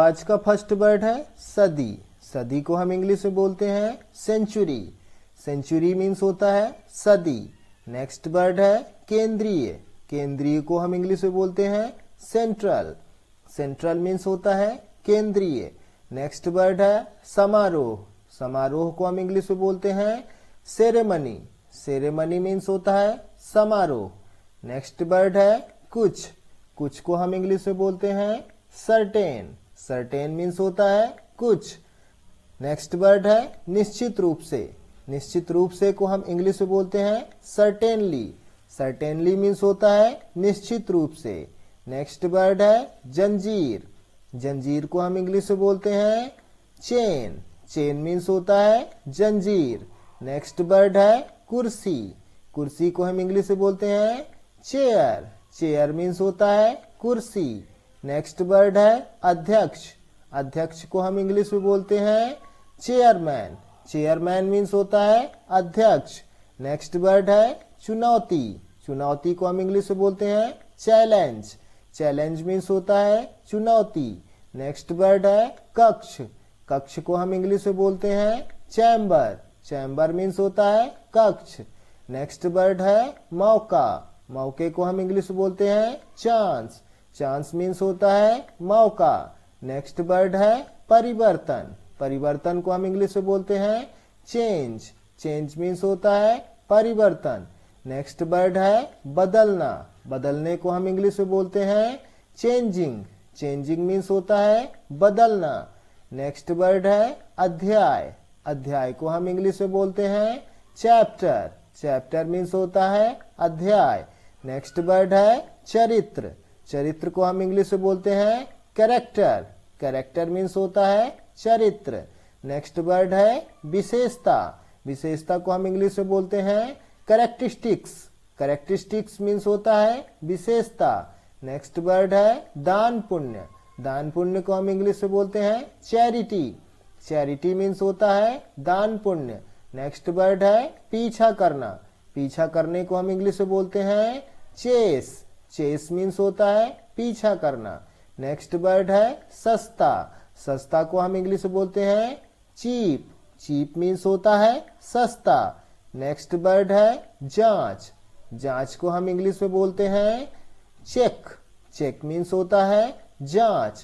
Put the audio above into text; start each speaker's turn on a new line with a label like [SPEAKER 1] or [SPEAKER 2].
[SPEAKER 1] आज का first word है सदी सदी को हम इंग्लिश में बोलते हैं सेंचुरी सेंचुरी मीन्स होता है सदी नेक्स्ट वर्ड है केंद्रीय केंद्रीय को हम इंग्लिश में बोलते हैं सेंट्रल सेंट्रल मीन्स होता है केंद्रीय नेक्स्ट वर्ड है समारोह समारोह को हम इंग्लिश में बोलते हैं सेरेमनी सेरेमनी मीन्स होता है समारोह नेक्स्ट वर्ड है कुछ कुछ को हम इंग्लिश में बोलते हैं सर्टेन सर्टेन मीन्स होता है कुछ नेक्स्ट वर्ड है निश्चित रूप से निश्चित रूप से को हम इंग्लिश में बोलते हैं सर्टेनली सर्टेनली मीन्स होता है निश्चित रूप से नेक्स्ट वर्ड है जंजीर जंजीर को हम इंग्लिश में बोलते हैं चेन चेन मीन्स होता है जंजीर नेक्स्ट वर्ड है कुर्सी कुर्सी को हम इंग्लिश में बोलते हैं चेयर चेयर मीन्स होता है कुर्सी नेक्स्ट वर्ड है अध्यक्ष अध्यक्ष को हम इंग्लिश में बोलते हैं चेयरमैन चेयरमैन मीन्स होता है अध्यक्ष नेक्स्ट वर्ड है चुनौती चुनौती को हम इंग्लिश में बोलते हैं चैलेंज चैलेंज मीन्स होता है चुनौती नेक्स्ट वर्ड है कक्ष कक्ष को हम इंग्लिश में बोलते हैं चैम्बर चैम्बर मीन्स होता है कक्ष नेक्स्ट वर्ड है मौका मौके को हम इंग्लिश में बोलते हैं चांस चांस मीन्स होता है मौका नेक्स्ट वर्ड है परिवर्तन परिवर्तन को हम इंग्लिश में बोलते हैं चेंज चेंज मीन्स होता है परिवर्तन नेक्स्ट वर्ड है बदलना बदलने को हम इंग्लिश में बोलते हैं चेंजिंग चेंजिंग मीन्स होता है बदलना नेक्स्ट वर्ड है अध्याय अध्याय को हम इंग्लिश में बोलते हैं चैप्टर चैप्टर मीन्स होता है अध्याय नेक्स्ट वर्ड है चरित्र चरित्र को हम इंग्लिश में बोलते हैं कैरेक्टर कैरेक्टर मीन्स होता है चरित्र नेक्स्ट वर्ड है विशेषता विशेषता को हम इंग्लिश में बोलते हैं करेक्टिस्टिक्स करेक्टिस्टिक्स मीन्स होता है विशेषता नेक्स्ट वर्ड है दान पुण्य दान पुण्य को हम इंग्लिश में बोलते हैं चैरिटी चैरिटी मीन्स होता है दान पुण्य नेक्स्ट वर्ड है पीछा करना पीछा करने को हम इंग्लिश में बोलते हैं चेस चेस मीन्स होता है पीछा करना नेक्स्ट वर्ड है सस्ता सस्ता को हम इंग्लिश में बोलते हैं चीप चीप मीन्स होता है सस्ता नेक्स्ट वर्ड है जांच जांच को हम इंग्लिश में बोलते हैं चेक चेक मीन्स होता है जांच